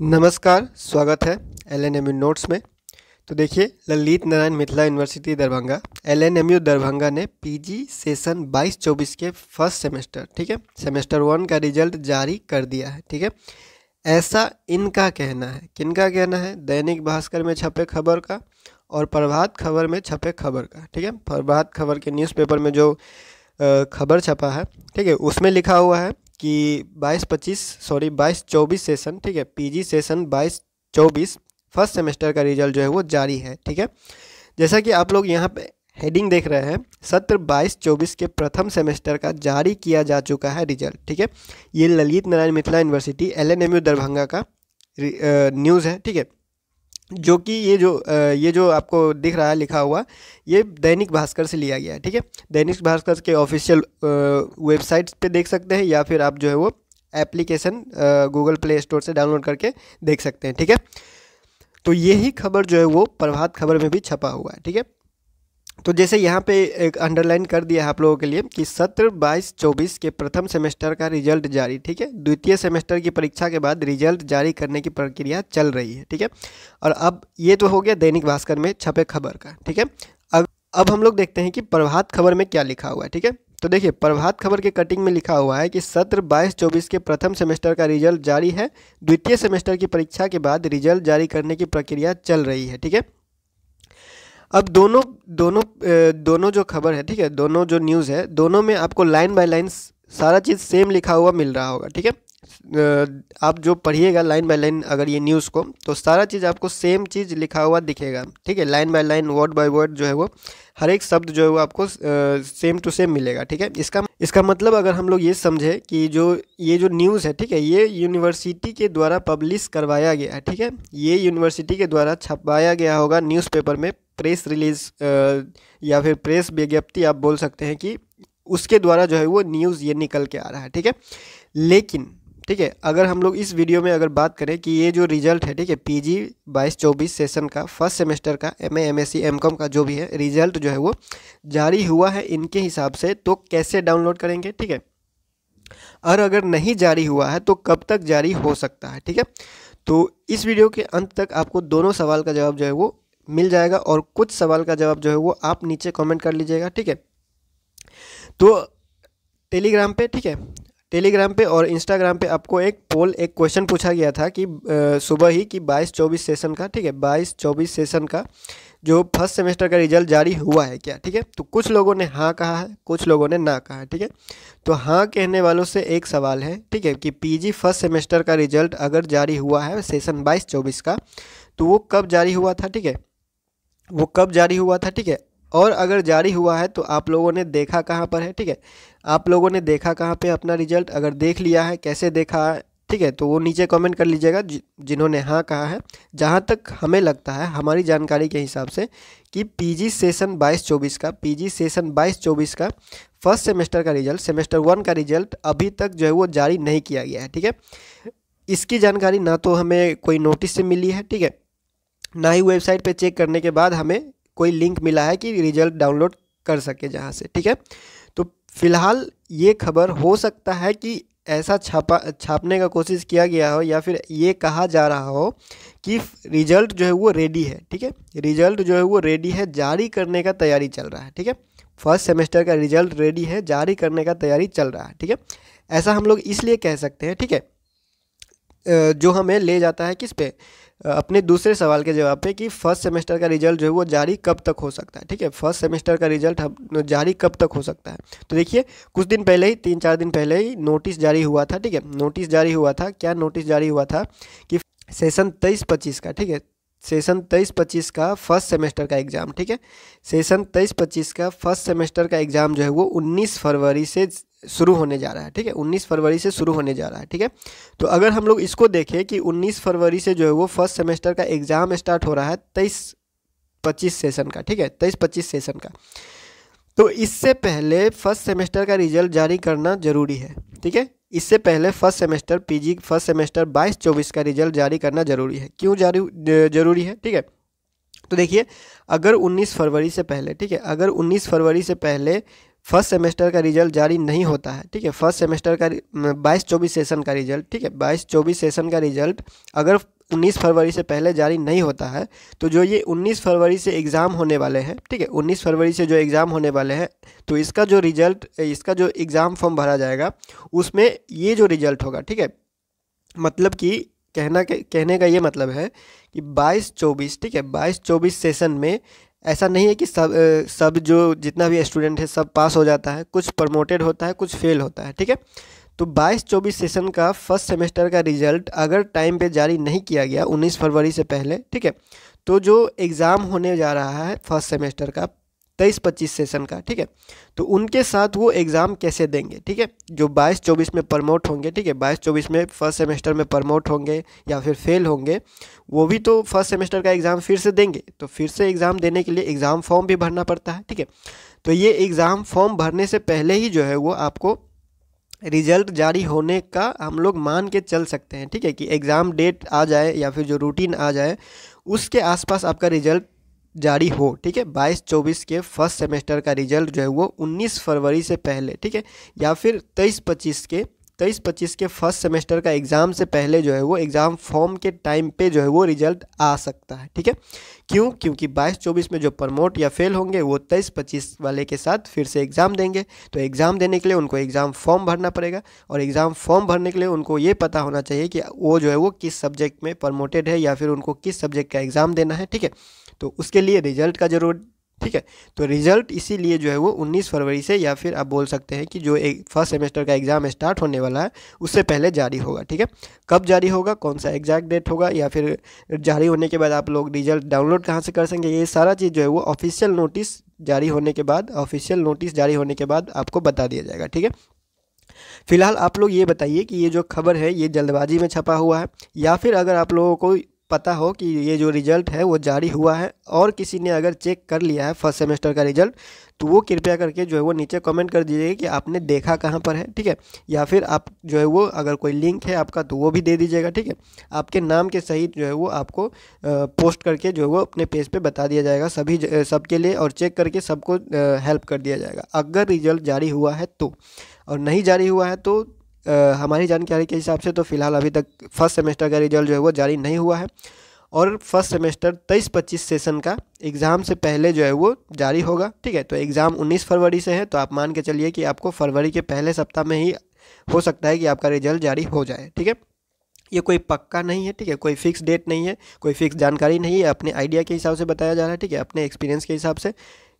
नमस्कार स्वागत है L N M U notes में तो देखिए Lalit Narayan Mithila University Darbhanga L N M U Darbhanga ने पीजी सेशन 22-24 के फर्स्ट सेमेस्टर ठीक है सेमेस्टर वन का रिजल्ट जारी कर दिया है ठीक है ऐसा इनका कहना है किनका कहना है दैनिक भास्कर में छपे खबर का और प्रभात खबर में छपे खबर का ठीक है प्रभात खबर के न्यूज़पेपर में जो खबर छपा है ठीक है उसमें लिखा हुआ है कि 22-25 सॉरी 22-24 सेशन ठीक है पीजी सेशन 22-24 फर्स्ट सेमेस्टर का रिजल्ट जो है वो जारी है ठीक है जैसा कि आप लोग यहाँ पे हेडिंग देख रहे हैं सत्र 22-24 के प्रथम सेमेस्टर का जारी किया जा चुका है रिजल्ट ठीक है ये ललित नारायण मिथिला यूनिवर्सिटी एल दरभंगा का न्यूज़ है ठीक है जो कि ये जो ये जो आपको दिख रहा है लिखा हुआ ये दैनिक भास्कर से लिया गया है ठीक है दैनिक भास्कर के ऑफिशियल वेबसाइट पे देख सकते हैं या फिर आप जो है वो एप्लीकेशन गूगल प्ले स्टोर से डाउनलोड करके देख सकते हैं ठीक है तो यही खबर जो है वो प्रभात खबर में भी छपा हुआ है ठीक है तो जैसे यहाँ पे एक अंडरलाइन कर दिया है आप लोगों के लिए कि सत्र बाईस चौबीस के प्रथम सेमेस्टर का रिजल्ट जारी ठीक है द्वितीय सेमेस्टर की परीक्षा के बाद रिजल्ट जारी करने की प्रक्रिया चल रही है ठीक है और अब ये तो हो गया दैनिक भास्कर में छपे खबर का ठीक है अब अब हम लोग देखते हैं कि प्रभात खबर में क्या लिखा हुआ है ठीक है तो देखिए प्रभात खबर के कटिंग में लिखा हुआ है कि सत्र बाईस चौबीस के प्रथम सेमेस्टर का रिजल्ट जारी है द्वितीय सेमेस्टर की परीक्षा के बाद रिजल्ट जारी करने की प्रक्रिया चल रही है ठीक है अब दोनों दोनों दोनों जो खबर है ठीक है दोनों जो न्यूज़ है दोनों में आपको लाइन बाय लाइन सारा चीज़ सेम लिखा हुआ मिल रहा होगा ठीक है आप जो पढ़िएगा लाइन बाय लाइन अगर ये न्यूज़ को तो सारा चीज़ आपको सेम चीज़ लिखा हुआ दिखेगा ठीक है line by line word by word जो है वो हर एक शब्द जो है वो आपको सेम टू सेम मिलेगा ठीक है इसका इसका मतलब अगर हम लोग ये समझे कि जो ये जो न्यूज़ है ठीक है ये यूनिवर्सिटी के द्वारा पब्लिश करवाया गया है ठीक है ये यूनिवर्सिटी के द्वारा छपाया गया होगा न्यूज़पेपर में प्रेस रिलीज या फिर प्रेस विज्ञप्ति आप बोल सकते हैं कि उसके द्वारा जो है वो न्यूज़ ये निकल के आ रहा है ठीक है लेकिन ठीक है अगर हम लोग इस वीडियो में अगर बात करें कि ये जो रिजल्ट है ठीक है पीजी बाईस चौबीस सेशन का फर्स्ट सेमेस्टर का एमए एमएससी एमकॉम का जो भी है रिजल्ट जो है वो जारी हुआ है इनके हिसाब से तो कैसे डाउनलोड करेंगे ठीक है और अगर नहीं जारी हुआ है तो कब तक जारी हो सकता है ठीक है तो इस वीडियो के अंत तक आपको दोनों सवाल का जवाब जो है वो मिल जाएगा और कुछ सवाल का जवाब जो है वो आप नीचे कमेंट कर लीजिएगा ठीक है तो टेलीग्राम पे ठीक है टेलीग्राम पे और इंस्टाग्राम पे आपको एक पोल एक क्वेश्चन पूछा गया था कि सुबह ही कि 22-24 सेशन का ठीक है 22-24 सेशन का जो फर्स्ट सेमेस्टर का रिजल्ट जारी हुआ है क्या ठीक है तो कुछ लोगों ने हाँ कहा है कुछ लोगों ने ना कहा है ठीक है तो हाँ कहने वालों से एक सवाल है ठीक है कि पीजी फर्स्ट सेमेस्टर का रिजल्ट अगर जारी हुआ है सेशन 22-24 का तो वो कब जारी हुआ था ठीक है वो कब जारी हुआ था ठीक है और अगर जारी हुआ है तो आप लोगों ने देखा कहाँ पर है ठीक है आप लोगों ने देखा कहाँ पे अपना रिजल्ट अगर देख लिया है कैसे देखा है ठीक है तो वो नीचे कमेंट कर लीजिएगा जिन्होंने हाँ कहा है जहाँ तक हमें लगता है हमारी जानकारी के हिसाब से कि पीजी सेशन 22-24 का पीजी सेशन 22-24 का फर्स्ट सेमेस्टर का रिजल्ट सेमेस्टर वन का रिजल्ट अभी तक जो है वो जारी नहीं किया गया है ठीक है इसकी जानकारी ना तो हमें कोई नोटिस से मिली है ठीक है ना ही वेबसाइट पे चेक करने के बाद हमें कोई लिंक मिला है कि रिजल्ट डाउनलोड कर सके जहाँ से ठीक है तो फिलहाल ये खबर हो सकता है कि ऐसा छापा छापने का कोशिश किया गया हो या फिर ये कहा जा रहा हो कि रिजल्ट जो है वो रेडी है ठीक है रिजल्ट जो है वो रेडी है जारी करने का तैयारी चल रहा है ठीक है फर्स्ट सेमेस्टर का रिजल्ट रेडी है जारी करने का तैयारी चल रहा है ठीक है ऐसा हम लोग इसलिए कह सकते हैं ठीक है जो हमें ले जाता है किस पे अपने दूसरे सवाल के जवाब पे कि फर्स्ट सेमेस्टर का रिजल्ट जो है वो जारी कब तक हो सकता है ठीक है फर्स्ट सेमेस्टर का रिजल्ट जारी कब तक हो सकता है तो देखिए कुछ दिन पहले ही तीन चार दिन पहले ही नोटिस जारी हुआ था ठीक है नोटिस जारी हुआ था क्या नोटिस जारी हुआ था कि सेशन तेईस पच्चीस का ठीक है सेशन तेईस पच्चीस का फर्स्ट सेमेस्टर का एग्ज़ाम ठीक है सेशन तेईस पच्चीस का फर्स्ट सेमेस्टर का एग्ज़ाम जो है वो उन्नीस फरवरी से शुरू होने जा रहा है ठीक है 19 फरवरी से शुरू होने जा रहा है ठीक है तो अगर हम लोग इसको देखें कि 19 फरवरी से जो है वो फर्स्ट सेमेस्टर का एग्ज़ाम स्टार्ट हो रहा है तेईस पच्चीस सेशन का ठीक है तेईस पच्चीस सेशन का तो इससे पहले फर्स्ट सेमेस्टर का रिजल्ट जारी करना जरूरी है ठीक है इससे पहले first semester PG first semester बाईस चौबीस का रिजल्ट जारी करना जरूरी है क्यों जारी जरूरी है ठीक है तो देखिए अगर 19 फरवरी से पहले ठीक है अगर 19 फरवरी से पहले फर्स्ट सेमेस्टर का रिजल्ट जारी नहीं होता है ठीक है फर्स्ट सेमेस्टर का बाईस चौबीस सेशन का रिजल्ट ठीक है बाईस चौबीस सेशन का रिजल्ट अगर 19 फरवरी से पहले जारी नहीं होता है तो जो ये 19 फरवरी से एग्ज़ाम होने वाले हैं ठीक है 19 फरवरी से जो एग्ज़ाम होने वाले हैं तो इसका जो रिजल्ट इसका जो एग्ज़ाम फॉर्म भरा जाएगा उसमें ये जो रिजल्ट होगा ठीक है मतलब कि कहना के कहने का ये मतलब है कि 22 24 ठीक है 22 24 सेशन में ऐसा नहीं है कि सब सब जो जितना भी स्टूडेंट है सब पास हो जाता है कुछ प्रमोटेड होता है कुछ फेल होता है ठीक है तो 22-24 सेशन का फर्स्ट सेमेस्टर का रिजल्ट अगर टाइम पे जारी नहीं किया गया 19 फरवरी से पहले ठीक है तो जो एग्ज़ाम होने जा रहा है फर्स्ट सेमेस्टर का तेईस पच्चीस सेशन का ठीक है तो उनके साथ वो एग्ज़ाम कैसे देंगे ठीक है जो बाईस चौबीस में प्रमोट होंगे ठीक है बाईस चौबीस में फर्स्ट सेमेस्टर में प्रमोट होंगे या फिर फेल होंगे वो भी तो फर्स्ट सेमेस्टर का एग्ज़ाम फिर से देंगे तो फिर से एग्ज़ाम देने के लिए एग्ज़ाम फॉर्म भी भरना पड़ता है ठीक है तो ये एग्ज़ाम फॉर्म भरने से पहले ही जो है वो आपको रिजल्ट जारी होने का हम लोग मान के चल सकते हैं ठीक है कि एग्ज़ाम डेट आ जाए या फिर जो रूटीन आ जाए उसके आसपास आपका रिजल्ट जारी हो ठीक है बाईस चौबीस के फर्स्ट सेमेस्टर का रिजल्ट जो है वो उन्नीस फरवरी से पहले ठीक है या फिर तेईस पच्चीस के तेईस पच्चीस के फर्स्ट सेमेस्टर का एग्ज़ाम से पहले जो है वो एग्ज़ाम फॉर्म के टाइम पे जो है वो रिजल्ट आ सकता है ठीक है क्यों क्योंकि बाईस चौबीस में जो प्रमोट या फेल होंगे वो तेईस पच्चीस वाले के साथ फिर से एग्ज़ाम देंगे तो एग्ज़ाम देने के लिए उनको एग्ज़ाम फॉर्म भरना पड़ेगा और एग्ज़ाम फॉर्म भरने के लिए उनको ये पता होना चाहिए कि वो जो है वो किस सब्जेक्ट में प्रमोटेड है या फिर उनको किस सब्जेक्ट का एग्ज़ाम देना है ठीक है तो उसके लिए रिजल्ट का जरूर ठीक है तो रिजल्ट इसीलिए जो है वो 19 फरवरी से या फिर आप बोल सकते हैं कि जो एक फर्स्ट सेमेस्टर का एग्ज़ाम स्टार्ट होने वाला है उससे पहले जारी होगा ठीक है कब जारी होगा कौन सा एग्जैक्ट डेट होगा या फिर जारी होने के बाद आप लोग रिजल्ट डाउनलोड कहाँ से कर सकेंगे ये सारा चीज़ जो है वो ऑफिशियल नोटिस जारी होने के बाद ऑफिशियल नोटिस जारी होने के बाद आपको बता दिया जाएगा ठीक है फिलहाल आप लोग ये बताइए कि ये जो खबर है ये जल्दबाजी में छपा हुआ है या फिर अगर आप लोगों को पता हो कि ये जो रिज़ल्ट है वो जारी हुआ है और किसी ने अगर चेक कर लिया है फर्स्ट सेमेस्टर का रिज़ल्ट तो वो कृपया करके जो है वो नीचे कमेंट कर दीजिएगा कि आपने देखा कहाँ पर है ठीक है या फिर आप जो है वो अगर कोई लिंक है आपका तो वो भी दे दीजिएगा ठीक है आपके नाम के सहित जो है वो आपको पोस्ट करके जो है वो अपने पेज पे बता दिया जाएगा सभी सबके लिए और चेक करके सबको हेल्प कर दिया जाएगा अगर रिज़ल्ट जारी हुआ है तो और नहीं जारी हुआ है तो हमारी जानकारी के हिसाब से तो फिलहाल अभी तक फर्स्ट सेमेस्टर का रिजल्ट जो है वो जारी नहीं हुआ है और फर्स्ट सेमेस्टर तेईस पच्चीस सेशन का एग्ज़ाम से पहले जो है वो जारी होगा ठीक है तो एग्ज़ाम उन्नीस फरवरी से है तो आप मान के चलिए कि आपको फरवरी के पहले सप्ताह में ही हो सकता है कि आपका रिजल्ट जारी हो जाए ठीक है ये कोई पक्का नहीं है ठीक है कोई फिक्स डेट नहीं है कोई फिक्स जानकारी नहीं है अपने आइडिया के हिसाब से बताया जा रहा है ठीक है अपने एक्सपीरियंस के हिसाब से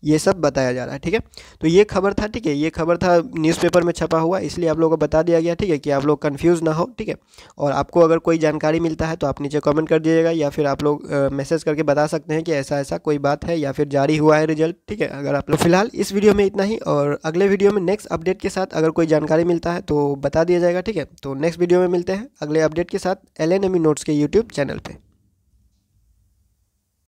ये सब बताया जा रहा है ठीक है तो ये खबर था ठीक है ये खबर था न्यूज़पेपर में छपा हुआ इसलिए आप लोगों को बता दिया गया ठीक है कि आप लोग कन्फ्यूज़ ना हो ठीक है और आपको अगर कोई जानकारी मिलता है तो आप नीचे कमेंट कर दीजिएगा या फिर आप लोग मैसेज करके बता सकते हैं कि ऐसा ऐसा कोई बात है या फिर जारी हुआ है रिजल्ट ठीक है अगर आप लोग फिलहाल इस वीडियो में इतना ही और अगले वीडियो में नेक्स्ट अपडेट के साथ अगर कोई जानकारी मिलता है तो बता दिया जाएगा ठीक है तो नेक्स्ट वीडियो में मिलते हैं अगले अपडेट के साथ एल नोट्स e के यूट्यूब चैनल पर